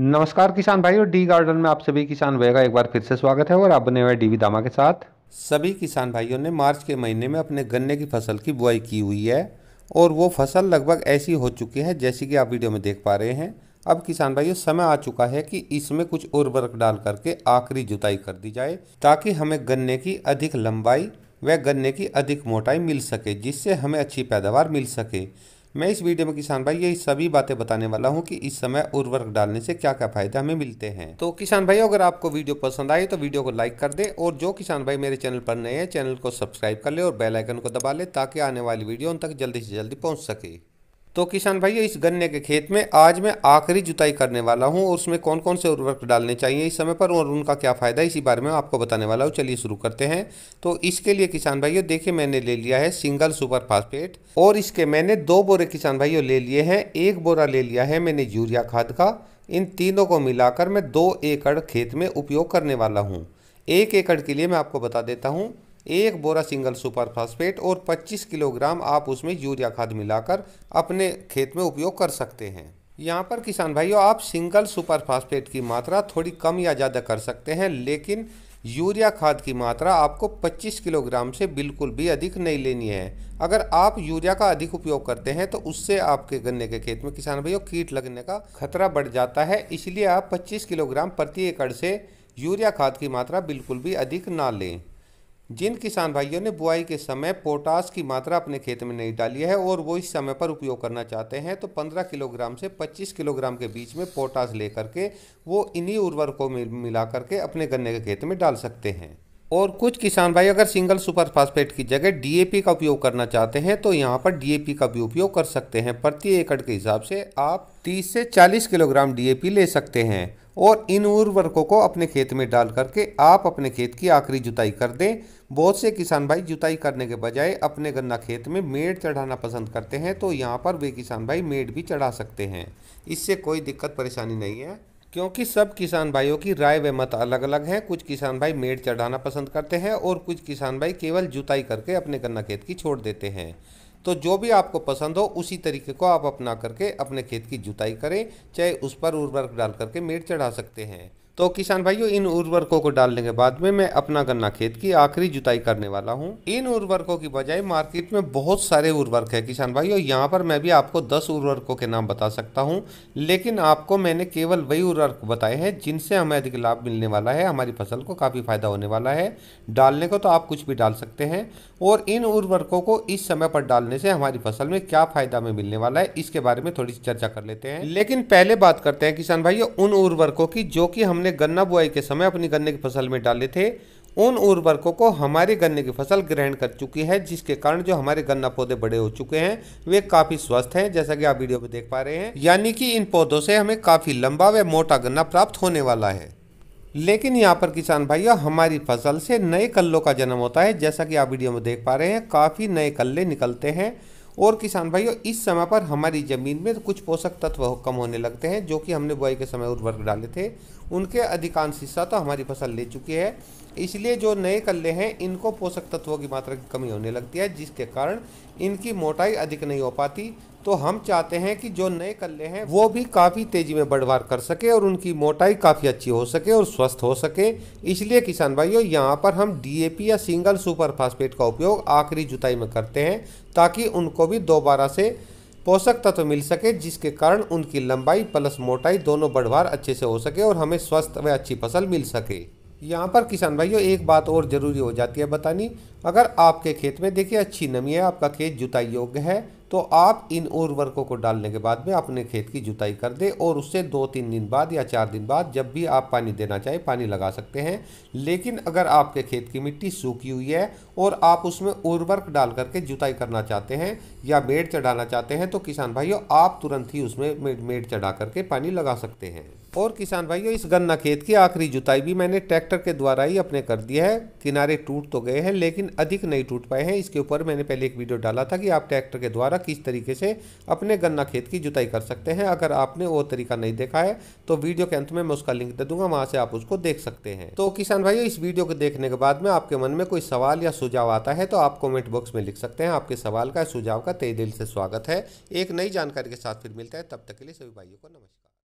नमस्कार किसान और डी गार्डन में आप सभी किसान भाई का एक बार फिर से स्वागत है और आप बने हुए डीवी दामा के साथ सभी किसान भाइयों ने मार्च के महीने में अपने गन्ने की फसल की बुआई की हुई है और वो फसल लगभग ऐसी हो चुकी है जैसी कि आप वीडियो में देख पा रहे हैं अब किसान भाइयों समय आ चुका है कि इसमें कुछ उर्वरक डाल करके आखिरी जुताई कर दी जाए ताकि हमें गन्ने की अधिक लंबाई व गन्ने की अधिक मोटाई मिल सके जिससे हमें अच्छी पैदावार मिल सके मैं इस वीडियो में किसान भाई यही सभी बातें बताने वाला हूँ कि इस समय उर्वरक डालने से क्या क्या फायदा हमें मिलते हैं तो किसान भाई अगर आपको वीडियो पसंद आए तो वीडियो को लाइक कर दे और जो किसान भाई मेरे चैनल पर नए हैं चैनल को सब्सक्राइब कर ले और बेलाइकन को दबा ले ताकि आने वाली वीडियो उन तक जल्दी से जल्दी पहुँच सके तो किसान भाई इस गन्ने के खेत में आज मैं आखिरी जुताई करने वाला हूँ और उसमें कौन कौन से उर्वरक डालने चाहिए इस समय पर और उनका क्या फ़ायदा है इसी बारे में आपको बताने वाला हूँ चलिए शुरू करते हैं तो इसके लिए किसान भाइयों देखिए मैंने ले लिया है सिंगल सुपर फास्फेट और इसके मैंने दो बोरे किसान भाइयों ले लिए हैं एक बोरा ले लिया है मैंने यूरिया खाद का इन तीनों को मिलाकर मैं दो एकड़ खेत में उपयोग करने वाला हूँ एक एकड़ के लिए मैं आपको बता देता हूँ एक बोरा सिंगल सुपर फास्फेट और 25 किलोग्राम आप उसमें यूरिया खाद मिलाकर अपने खेत में उपयोग कर सकते हैं यहाँ पर किसान भाइयों आप सिंगल सुपर फास्फेट की मात्रा थोड़ी कम या ज़्यादा कर सकते हैं लेकिन यूरिया खाद की मात्रा आपको 25 किलोग्राम से बिल्कुल भी अधिक नहीं लेनी है अगर आप यूरिया का अधिक उपयोग करते हैं तो उससे आपके गन्ने के खेत में किसान भाइयों कीट लगने का खतरा बढ़ जाता है इसलिए आप 25 किलोग्राम प्रति एकड़ से यूरिया खाद की मात्रा बिल्कुल भी अधिक ना लें जिन किसान भाइयों ने बुआई के समय पोटास की मात्रा अपने खेत में नहीं डाली है और वो इस समय पर उपयोग करना चाहते हैं तो 15 किलोग्राम से 25 किलोग्राम के बीच में पोटास लेकर के वो इन्हीं उर्वरकों में मिला करके अपने गन्ने के खेत में डाल सकते हैं और कुछ किसान भाई अगर सिंगल सुपर फास्फेट की जगह डीएपी का उपयोग करना चाहते हैं तो यहाँ पर डीएपी का भी उपयोग कर सकते हैं प्रति एकड़ के हिसाब से आप 30 से 40 किलोग्राम डीएपी ले सकते हैं और इन उर्वरकों को अपने खेत में डाल करके आप अपने खेत की आखिरी जुताई कर दें बहुत से किसान भाई जुताई करने के बजाय अपने गन्ना खेत में मेड चढ़ाना पसंद करते हैं तो यहाँ पर वे किसान भाई मेड भी चढ़ा सकते हैं इससे कोई दिक्कत परेशानी नहीं है क्योंकि सब किसान भाइयों की राय व मत अलग अलग है कुछ किसान भाई मेड चढ़ाना पसंद करते हैं और कुछ किसान भाई केवल जुताई करके अपने गन्ना खेत की छोड़ देते हैं तो जो भी आपको पसंद हो उसी तरीके को आप अपना करके अपने खेत की जुताई करें चाहे उस पर उर्वरक डाल करके मेड़ चढ़ा सकते हैं तो किसान भाइयों इन उर्वरकों को डालने के बाद में मैं अपना गन्ना खेत की आखिरी जुताई करने वाला हूँ इन उर्वरकों की बजाय मार्केट में बहुत सारे उर्वरक है किसान भाइयों यहाँ पर मैं भी आपको 10 उर्वरकों के नाम बता सकता हूँ लेकिन आपको मैंने केवल वही उर्वरक बताए हैं जिनसे हमें अधिक लाभ मिलने वाला है हमारी फसल को काफ़ी फायदा होने वाला है डालने को तो आप कुछ भी डाल सकते हैं और इन उर्वरकों को इस समय पर डालने से हमारी फसल में क्या फायदा में मिलने वाला है इसके बारे में थोड़ी सी चर्चा कर लेते हैं लेकिन पहले बात करते हैं किसान भाइयों उन उर्वरकों की जो कि हमने हमने गन्ना बुआई के समय अपनी गन्ने की फसल में डाले थे उन उर्वरकों को हमारी गन्ने की फसल ग्रहण कर चुकी है जिसके कारण जो हमारे गन्ना पौधे बड़े हो चुके हैं वे काफ़ी स्वस्थ हैं जैसा कि आप वीडियो में देख पा रहे हैं यानी कि इन पौधों से हमें काफ़ी लंबा व मोटा गन्ना प्राप्त होने वाला है लेकिन यहाँ पर किसान भाइयों हमारी फसल से नए कल्लों का जन्म होता है जैसा कि आप वीडियो में देख पा रहे हैं काफ़ी नए कल्ले निकलते हैं और किसान भाइयों इस समय पर हमारी ज़मीन में तो कुछ पोषक तत्व कम होने लगते हैं जो कि हमने बुआई के समय उर्वरक डाले थे उनके अधिकांश हिस्सा तो हमारी फसल ले चुकी है इसलिए जो नए कल्ले हैं इनको पोषक तत्वों की मात्रा की कमी होने लगती है जिसके कारण इनकी मोटाई अधिक नहीं हो पाती तो हम चाहते हैं कि जो नए कल्ले हैं वो भी काफ़ी तेज़ी में बढ़वार कर सके और उनकी मोटाई काफ़ी अच्छी हो सके और स्वस्थ हो सके इसलिए किसान भाइयों यहाँ पर हम डी या सिंगल सुपर फास्फेट का उपयोग आखिरी जुताई में करते हैं ताकि उनको भी दोबारा से पोषक तत्व मिल सके जिसके कारण उनकी लंबाई प्लस मोटाई दोनों बढ़वार अच्छे से हो सके और हमें स्वस्थ व अच्छी फसल मिल सके यहाँ पर किसान भाइयों एक बात और ज़रूरी हो जाती है बतानी अगर आपके खेत में देखिए अच्छी नमी है आपका खेत जुताई योग्य है तो आप इन उर्वरकों को डालने के बाद में अपने खेत की जुताई कर दें और उससे दो तीन दिन बाद या चार दिन बाद जब भी आप पानी देना चाहें पानी लगा सकते हैं लेकिन अगर आपके खेत की मिट्टी सूखी हुई है और आप उसमें उर्वरक डाल करके जुताई करना चाहते हैं या मेड़ चढ़ाना चाहते हैं तो किसान भाइयों आप तुरंत ही उसमें मेड़ चढ़ा करके पानी लगा सकते हैं और किसान भाइयों इस गन्ना खेत की आखिरी जुताई भी मैंने ट्रैक्टर के द्वारा ही अपने कर दिया है किनारे टूट तो गए हैं लेकिन अधिक नहीं टूट पाए हैं इसके ऊपर मैंने पहले एक वीडियो डाला था कि आप ट्रैक्टर के द्वारा किस तरीके से अपने गन्ना खेत की जुताई कर सकते हैं अगर आपने वो तरीका नहीं देखा है तो वीडियो के अंत में मैं उसका लिंक दे दूंगा वहाँ से आप उसको देख सकते हैं तो किसान भाइयों इस वीडियो को देखने के बाद में आपके मन में कोई सवाल या सुझाव आता है तो आप कॉमेंट बॉक्स में लिख सकते हैं आपके सवाल का सुझाव का तेज दिल से स्वागत है एक नई जानकारी के साथ फिर मिलता है तब तक के लिए सभी भाइयों को नमस्कार